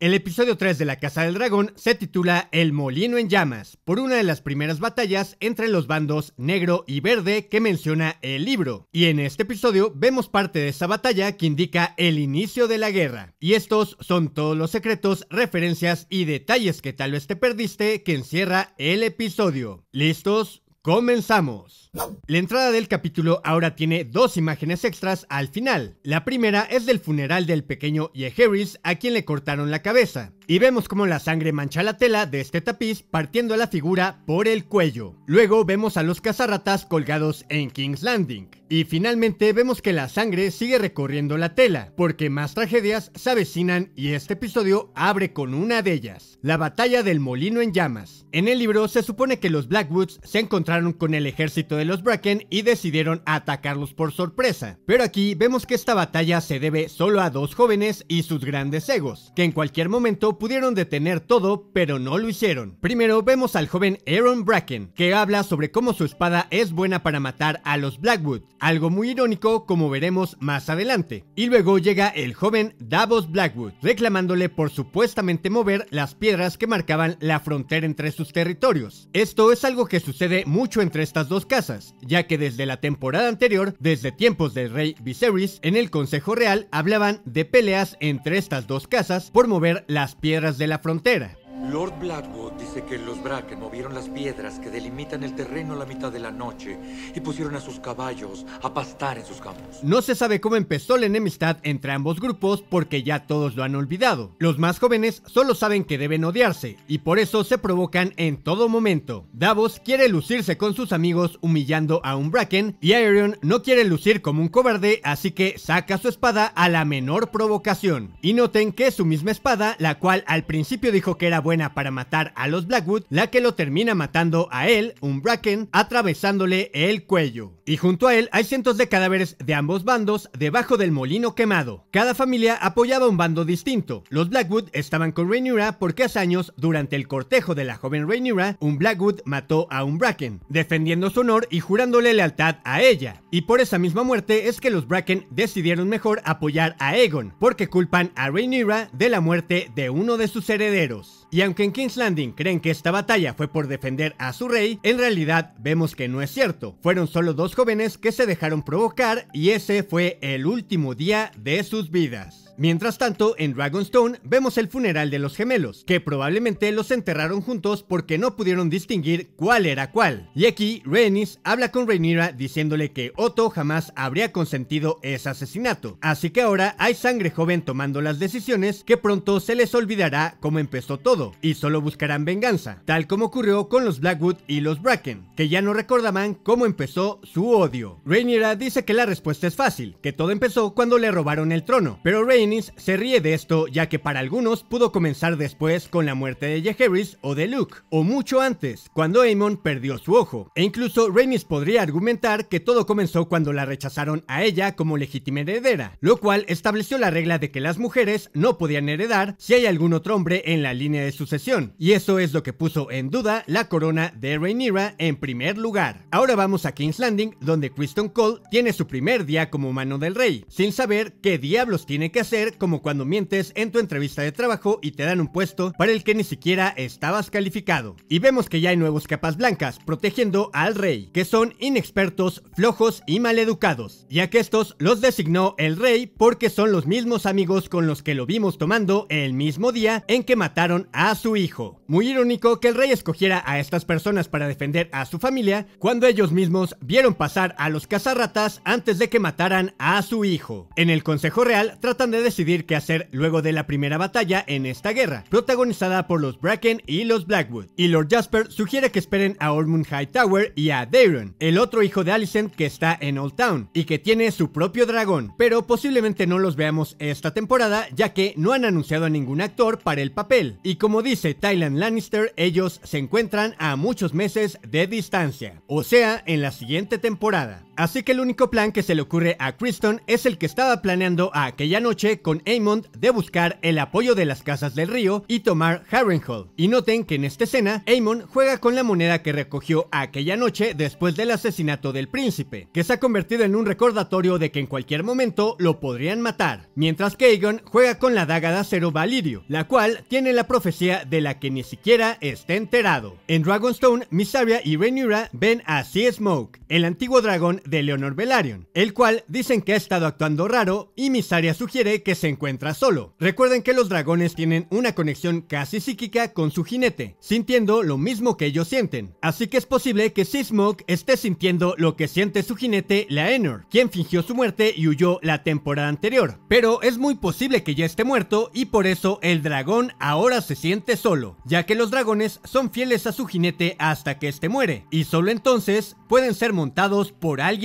El episodio 3 de La Casa del Dragón se titula El Molino en Llamas, por una de las primeras batallas entre los bandos negro y verde que menciona el libro. Y en este episodio vemos parte de esa batalla que indica el inicio de la guerra. Y estos son todos los secretos, referencias y detalles que tal vez te perdiste que encierra el episodio. ¿Listos? Comenzamos. La entrada del capítulo ahora tiene dos imágenes extras al final. La primera es del funeral del pequeño Yeheris a quien le cortaron la cabeza. Y vemos cómo la sangre mancha la tela de este tapiz partiendo la figura por el cuello. Luego vemos a los cazarratas colgados en King's Landing. Y finalmente vemos que la sangre sigue recorriendo la tela, porque más tragedias se avecinan y este episodio abre con una de ellas, la batalla del molino en llamas. En el libro se supone que los Blackwoods se encontraron con el ejército de los Bracken y decidieron atacarlos por sorpresa. Pero aquí vemos que esta batalla se debe solo a dos jóvenes y sus grandes egos, que en cualquier momento pudieron detener todo, pero no lo hicieron. Primero vemos al joven Aaron Bracken, que habla sobre cómo su espada es buena para matar a los Blackwood, algo muy irónico como veremos más adelante. Y luego llega el joven Davos Blackwood, reclamándole por supuestamente mover las piedras que marcaban la frontera entre sus territorios. Esto es algo que sucede mucho entre estas dos casas, ya que desde la temporada anterior, desde tiempos del rey Viserys, en el Consejo Real hablaban de peleas entre estas dos casas por mover las piedras de la frontera. Lord Blackwood dice que los Bracken movieron las piedras que delimitan el terreno a la mitad de la noche y pusieron a sus caballos a pastar en sus campos. No se sabe cómo empezó la enemistad entre ambos grupos porque ya todos lo han olvidado. Los más jóvenes solo saben que deben odiarse y por eso se provocan en todo momento. Davos quiere lucirse con sus amigos humillando a un Bracken y Iron no quiere lucir como un cobarde así que saca su espada a la menor provocación. Y noten que su misma espada, la cual al principio dijo que era buena para matar a los Blackwood, la que lo termina matando a él, un Bracken, atravesándole el cuello. Y junto a él hay cientos de cadáveres de ambos bandos debajo del molino quemado. Cada familia apoyaba un bando distinto. Los Blackwood estaban con Rhaenyra porque hace años, durante el cortejo de la joven Rhaenyra, un Blackwood mató a un Bracken, defendiendo su honor y jurándole lealtad a ella. Y por esa misma muerte es que los Bracken decidieron mejor apoyar a Aegon, porque culpan a Rhaenyra de la muerte de uno de sus herederos. Y aunque en King's Landing creen que esta batalla fue por defender a su rey, en realidad vemos que no es cierto. Fueron solo dos jóvenes que se dejaron provocar y ese fue el último día de sus vidas. Mientras tanto, en Dragonstone vemos el funeral de los gemelos, que probablemente los enterraron juntos porque no pudieron distinguir cuál era cuál. Y aquí, Rhaenys habla con Rhaenyra diciéndole que Otto jamás habría consentido ese asesinato, así que ahora hay sangre joven tomando las decisiones que pronto se les olvidará cómo empezó todo, y solo buscarán venganza, tal como ocurrió con los Blackwood y los Bracken, que ya no recordaban cómo empezó su odio. Rhaenyra dice que la respuesta es fácil, que todo empezó cuando le robaron el trono, pero Rhaenys se ríe de esto ya que para algunos pudo comenzar después con la muerte de Jaehaerys o de Luke, o mucho antes, cuando Aemon perdió su ojo. E incluso Rhaenys podría argumentar que todo comenzó cuando la rechazaron a ella como legítima heredera, lo cual estableció la regla de que las mujeres no podían heredar si hay algún otro hombre en la línea de sucesión, y eso es lo que puso en duda la corona de Rhaenyra en primer lugar. Ahora vamos a King's Landing, donde Kristen Cole tiene su primer día como mano del rey, sin saber qué diablos tiene que hacer como cuando mientes en tu entrevista de trabajo y te dan un puesto para el que ni siquiera estabas calificado. Y vemos que ya hay nuevos capas blancas protegiendo al rey, que son inexpertos, flojos y maleducados, ya que estos los designó el rey porque son los mismos amigos con los que lo vimos tomando el mismo día en que mataron a su hijo. Muy irónico que el rey escogiera a estas personas para defender a su familia cuando ellos mismos vieron pasar a los cazarratas antes de que mataran a su hijo. En el Consejo Real tratan de decidir qué hacer luego de la primera batalla en esta guerra, protagonizada por los Bracken y los Blackwood. Y Lord Jasper sugiere que esperen a Ormund Hightower y a Daeron, el otro hijo de Alicent que está en Old Town y que tiene su propio dragón, pero posiblemente no los veamos esta temporada ya que no han anunciado a ningún actor para el papel. Y como dice Tylan Lannister, ellos se encuentran a muchos meses de distancia, o sea, en la siguiente temporada. Así que el único plan que se le ocurre a Kristen es el que estaba planeando aquella noche con Amond de buscar el apoyo de las casas del río y tomar Harrenhal. Y noten que en esta escena, Amon juega con la moneda que recogió aquella noche después del asesinato del príncipe, que se ha convertido en un recordatorio de que en cualquier momento lo podrían matar, mientras que Aegon juega con la daga de acero validio. la cual tiene la profecía de la que ni siquiera está enterado. En Dragonstone, Misaria y Rhaenyra ven a Sea Smoke, el antiguo dragón de Leonor Velaryon, el cual dicen que ha estado actuando raro y Misaria sugiere que se encuentra solo. Recuerden que los dragones tienen una conexión casi psíquica con su jinete, sintiendo lo mismo que ellos sienten, así que es posible que Sismog esté sintiendo lo que siente su jinete Enor... quien fingió su muerte y huyó la temporada anterior, pero es muy posible que ya esté muerto y por eso el dragón ahora se siente solo, ya que los dragones son fieles a su jinete hasta que este muere, y solo entonces pueden ser montados por alguien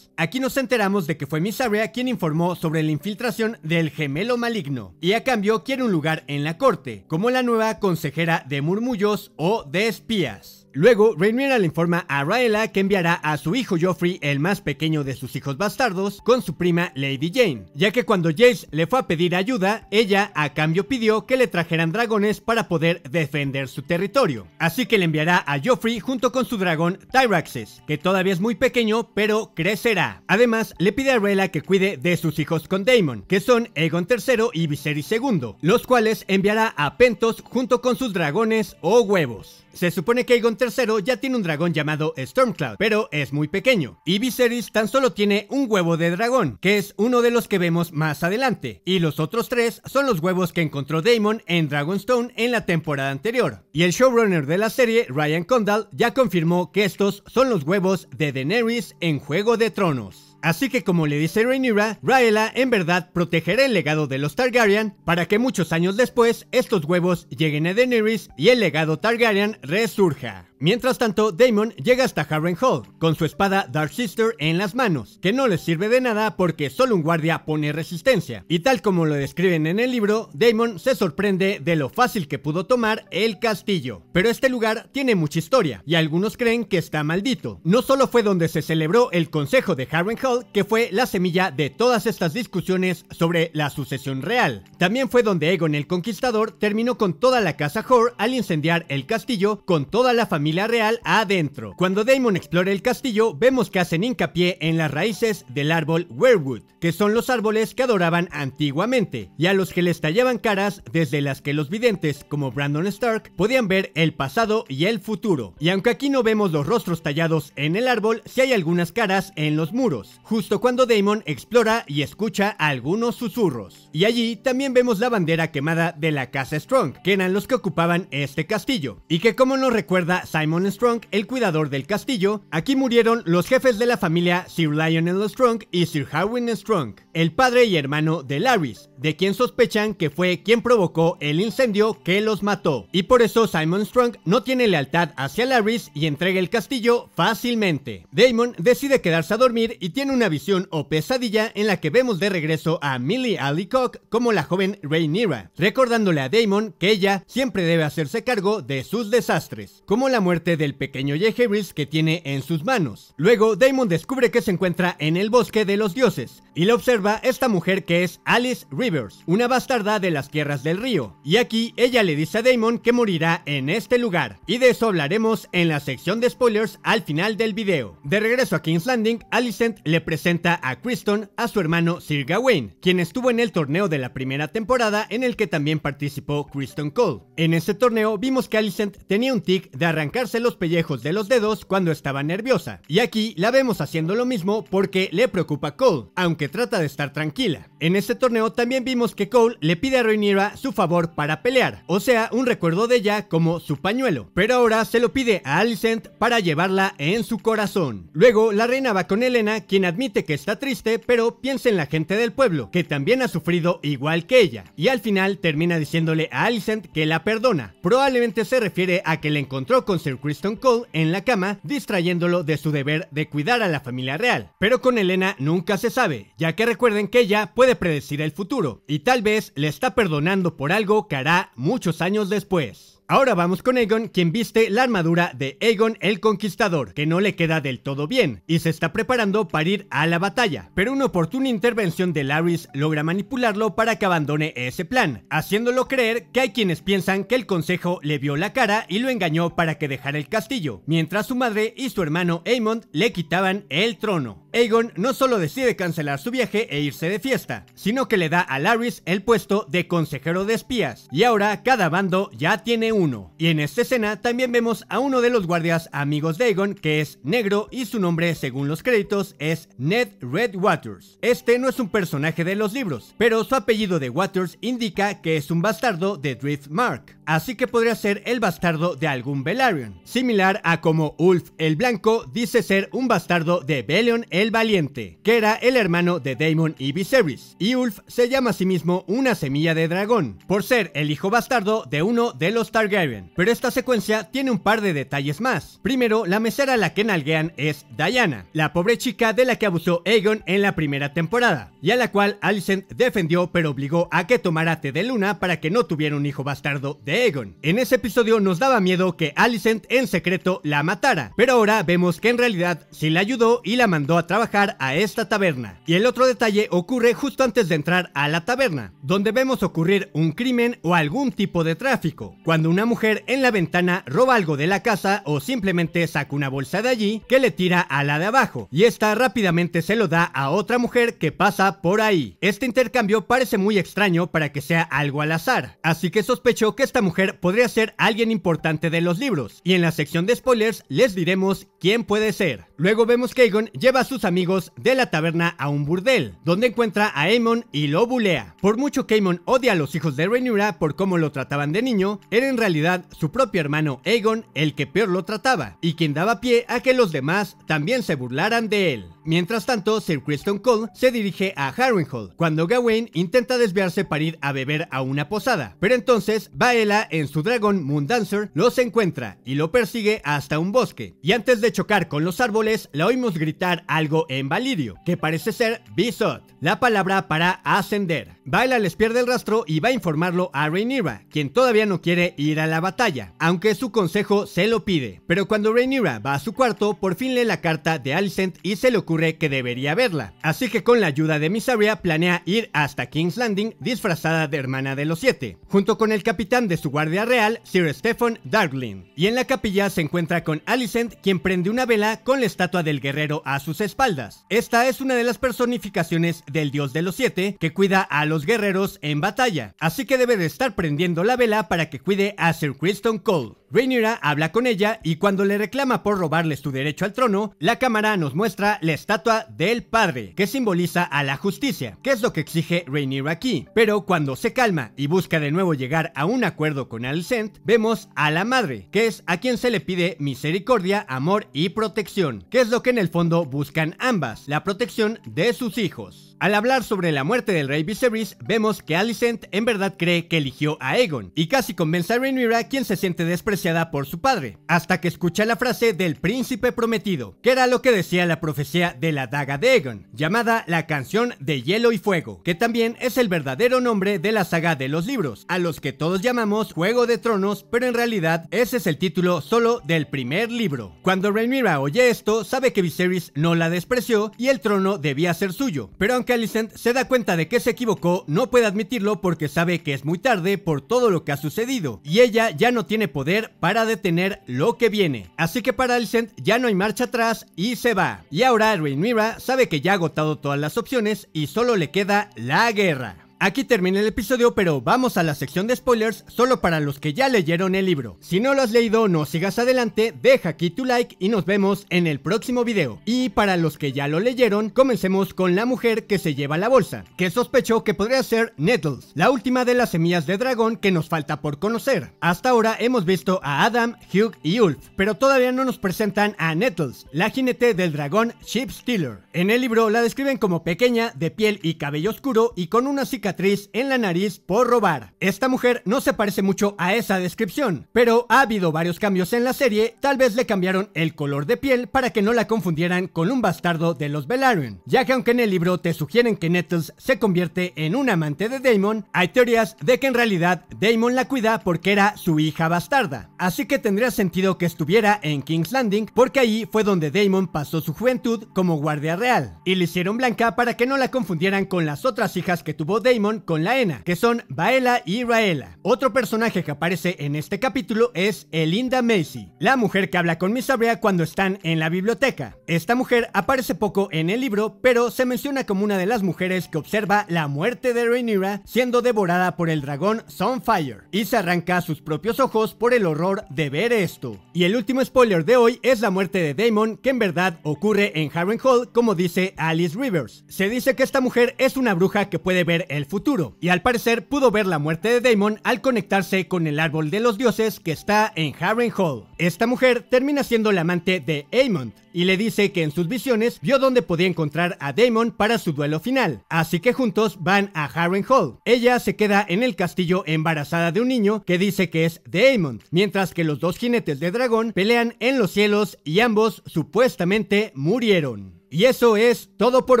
Aquí nos enteramos de que fue Missaria quien informó sobre la infiltración del gemelo maligno y a cambio quiere un lugar en la corte, como la nueva consejera de murmullos o de espías. Luego, Rhaenyra le informa a Raela que enviará a su hijo Joffrey, el más pequeño de sus hijos bastardos, con su prima Lady Jane, ya que cuando Jace le fue a pedir ayuda, ella a cambio pidió que le trajeran dragones para poder defender su territorio. Así que le enviará a Joffrey junto con su dragón Tyraxes, que todavía es muy pequeño, pero crecerá. Además, le pide a Raela que cuide de sus hijos con Daemon, que son Egon III y Viserys II, los cuales enviará a Pentos junto con sus dragones o huevos. Se supone que Aegon III ya tiene un dragón llamado Stormcloud, pero es muy pequeño. Y Viserys tan solo tiene un huevo de dragón, que es uno de los que vemos más adelante. Y los otros tres son los huevos que encontró Daemon en Dragonstone en la temporada anterior. Y el showrunner de la serie, Ryan Condal, ya confirmó que estos son los huevos de Daenerys en Juego de Tronos. Así que como le dice Rhaenyra, Raela en verdad protegerá el legado de los Targaryen para que muchos años después estos huevos lleguen a Daenerys y el legado Targaryen resurja. Mientras tanto, Damon llega hasta Harren con su espada Dark Sister en las manos, que no le sirve de nada porque solo un guardia pone resistencia. Y tal como lo describen en el libro, Damon se sorprende de lo fácil que pudo tomar el castillo. Pero este lugar tiene mucha historia y algunos creen que está maldito. No solo fue donde se celebró el consejo de Harren que fue la semilla de todas estas discusiones sobre la sucesión real. También fue donde Egon el Conquistador terminó con toda la casa Hor al incendiar el castillo con toda la familia familia real adentro. Cuando Damon explora el castillo, vemos que hacen hincapié en las raíces del árbol Werewood... que son los árboles que adoraban antiguamente, y a los que les tallaban caras desde las que los videntes, como Brandon Stark, podían ver el pasado y el futuro. Y aunque aquí no vemos los rostros tallados en el árbol, sí hay algunas caras en los muros, justo cuando Damon explora y escucha algunos susurros. Y allí también vemos la bandera quemada de la casa Strong, que eran los que ocupaban este castillo, y que como nos recuerda Simon Strong, el cuidador del castillo, aquí murieron los jefes de la familia Sir Lionel Strong y Sir Harwin Strong, el padre y hermano de Larrys, de quien sospechan que fue quien provocó el incendio que los mató. Y por eso Simon Strong no tiene lealtad hacia Larrys y entrega el castillo fácilmente. Damon decide quedarse a dormir y tiene una visión o pesadilla en la que vemos de regreso a Millie Alicock como la joven Rhaenyra, recordándole a Damon que ella siempre debe hacerse cargo de sus desastres. Como la muerte del pequeño Jehebris que tiene en sus manos. Luego, Damon descubre que se encuentra en el bosque de los dioses, y la observa esta mujer que es Alice Rivers, una bastarda de las tierras del río. Y aquí ella le dice a Damon que morirá en este lugar, y de eso hablaremos en la sección de spoilers al final del video. De regreso a King's Landing, Alicent le presenta a Kristen, a su hermano Sir Gawain, quien estuvo en el torneo de la primera temporada en el que también participó Kristen Cole. En ese torneo vimos que Alicent tenía un tic de arrancarse los pellejos de los dedos cuando estaba nerviosa, y aquí la vemos haciendo lo mismo porque le preocupa Cole, aunque que trata de estar tranquila. En este torneo también vimos que Cole le pide a Rhaenyra su favor para pelear, o sea, un recuerdo de ella como su pañuelo, pero ahora se lo pide a Alicent para llevarla en su corazón. Luego la reina va con Elena, quien admite que está triste, pero piensa en la gente del pueblo, que también ha sufrido igual que ella, y al final termina diciéndole a Alicent que la perdona. Probablemente se refiere a que le encontró con Sir Criston Cole en la cama, distrayéndolo de su deber de cuidar a la familia real, pero con Elena nunca se sabe, ya que recuerden que ella puede predecir el futuro y tal vez le está perdonando por algo que hará muchos años después. Ahora vamos con Aegon, quien viste la armadura de Aegon el Conquistador, que no le queda del todo bien, y se está preparando para ir a la batalla, pero una oportuna intervención de Laris logra manipularlo para que abandone ese plan, haciéndolo creer que hay quienes piensan que el consejo le vio la cara y lo engañó para que dejara el castillo, mientras su madre y su hermano Aemond le quitaban el trono. Aegon no solo decide cancelar su viaje e irse de fiesta, sino que le da a Laris el puesto de consejero de espías, y ahora cada bando ya tiene uno. Y en esta escena también vemos a uno de los guardias amigos de Aegon, que es negro y su nombre según los créditos es Ned Red Waters. Este no es un personaje de los libros, pero su apellido de Waters indica que es un bastardo de Driftmark, así que podría ser el bastardo de algún Velaryon, similar a como Ulf el Blanco dice ser un bastardo de Belion el Valiente, que era el hermano de Daemon y Viserys, y Ulf se llama a sí mismo una semilla de dragón, por ser el hijo bastardo de uno de los Targaryen. Pero esta secuencia tiene un par de detalles más. Primero, la mesera a la que nalguean es Diana, la pobre chica de la que abusó Aegon en la primera temporada, y a la cual Alicent defendió pero obligó a que tomara té de luna para que no tuviera un hijo bastardo de Egon. En ese episodio nos daba miedo que Alicent en secreto la matara, pero ahora vemos que en realidad sí la ayudó y la mandó a trabajar a esta taberna. Y el otro detalle ocurre justo antes de entrar a la taberna, donde vemos ocurrir un crimen o algún tipo de tráfico, cuando una mujer en la ventana roba algo de la casa o simplemente saca una bolsa de allí que le tira a la de abajo, y esta rápidamente se lo da a otra mujer que pasa por ahí. Este intercambio parece muy extraño para que sea algo al azar, así que sospecho que esta mujer podría ser alguien importante de los libros, y en la sección de spoilers les diremos quién puede ser. Luego vemos que Aegon lleva a sus amigos de la taberna a un burdel, donde encuentra a Aemon y lo bulea. Por mucho que Aemon odia a los hijos de Rhaenyra por cómo lo trataban de niño, era en realidad su propio hermano Aegon el que peor lo trataba, y quien daba pie a que los demás también se burlaran de él. Mientras tanto, Sir Criston Cole se dirige a Harrenhal, cuando Gawain intenta desviarse para ir a beber a una posada, pero entonces Baela en su dragón Moondancer los encuentra y lo persigue hasta un bosque, y antes de chocar con los árboles la oímos gritar algo en Valirio, que parece ser Bisot, la palabra para ascender. Baila les pierde el rastro y va a informarlo a Rhaenyra, quien todavía no quiere ir a la batalla, aunque su consejo se lo pide. Pero cuando Rhaenyra va a su cuarto, por fin lee la carta de Alicent y se le ocurre que debería verla. Así que con la ayuda de Misaria planea ir hasta King's Landing disfrazada de hermana de los siete, junto con el capitán de su guardia real, Sir Stephen Darklin. Y en la capilla se encuentra con Alicent, quien prende una vela con la estatua del guerrero a sus espaldas. Esta es una de las personificaciones del dios de los siete que cuida a los guerreros en batalla, así que debe de estar prendiendo la vela para que cuide a Sir Criston Cole. Rhaenyra habla con ella y cuando le reclama por robarles tu derecho al trono, la cámara nos muestra la estatua del padre, que simboliza a la justicia, que es lo que exige Rhaenyra aquí. Pero cuando se calma y busca de nuevo llegar a un acuerdo con Alicent, vemos a la madre, que es a quien se le pide misericordia, amor y protección, que es lo que en el fondo buscan ambas, la protección de sus hijos. Al hablar sobre la muerte del rey Viserys, vemos que Alicent en verdad cree que eligió a Egon y casi convence a Rhaenyra quien se siente despreciada por su padre, hasta que escucha la frase del príncipe prometido, que era lo que decía la profecía de la daga de Egon llamada la canción de hielo y fuego, que también es el verdadero nombre de la saga de los libros, a los que todos llamamos Juego de Tronos, pero en realidad ese es el título solo del primer libro. Cuando Rhaenyra oye esto, sabe que Viserys no la despreció y el trono debía ser suyo, pero aunque Alicent se da cuenta de que se equivocó, no puede admitirlo porque sabe que es muy tarde por todo lo que ha sucedido y ella ya no tiene poder para detener lo que viene. Así que para Alicent ya no hay marcha atrás y se va. Y ahora Mira sabe que ya ha agotado todas las opciones y solo le queda la guerra. Aquí termina el episodio, pero vamos a la sección de spoilers solo para los que ya leyeron el libro. Si no lo has leído, no sigas adelante, deja aquí tu like y nos vemos en el próximo video. Y para los que ya lo leyeron, comencemos con la mujer que se lleva la bolsa, que sospechó que podría ser Nettles, la última de las semillas de dragón que nos falta por conocer. Hasta ahora hemos visto a Adam, Hugh y Ulf, pero todavía no nos presentan a Nettles, la jinete del dragón Chip Stealer. En el libro la describen como pequeña, de piel y cabello oscuro y con una cicatriz en la nariz por robar. Esta mujer no se parece mucho a esa descripción, pero ha habido varios cambios en la serie, tal vez le cambiaron el color de piel para que no la confundieran con un bastardo de los Velaryon, ya que aunque en el libro te sugieren que Nettles se convierte en un amante de Damon, hay teorías de que en realidad Damon la cuida porque era su hija bastarda, así que tendría sentido que estuviera en King's Landing porque ahí fue donde Damon pasó su juventud como guardia real, y le hicieron blanca para que no la confundieran con las otras hijas que tuvo con la ENA, que son Baela y Raela. Otro personaje que aparece en este capítulo es Elinda Macy, la mujer que habla con Miss cuando están en la biblioteca. Esta mujer aparece poco en el libro, pero se menciona como una de las mujeres que observa la muerte de Rhaenyra siendo devorada por el dragón Sunfire y se arranca sus propios ojos por el horror de ver esto. Y el último spoiler de hoy es la muerte de Damon, que en verdad ocurre en Harren Hall, como dice Alice Rivers. Se dice que esta mujer es una bruja que puede ver el futuro, y al parecer pudo ver la muerte de Daemon al conectarse con el árbol de los dioses que está en Harrenhal. Esta mujer termina siendo la amante de Aemon y le dice que en sus visiones vio dónde podía encontrar a Daemon para su duelo final, así que juntos van a Harrenhal. Ella se queda en el castillo embarazada de un niño que dice que es de mientras que los dos jinetes de dragón pelean en los cielos y ambos supuestamente murieron. Y eso es todo por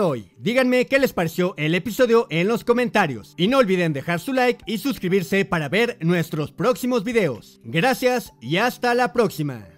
hoy. Díganme qué les pareció el episodio en los comentarios. Y no olviden dejar su like y suscribirse para ver nuestros próximos videos. Gracias y hasta la próxima.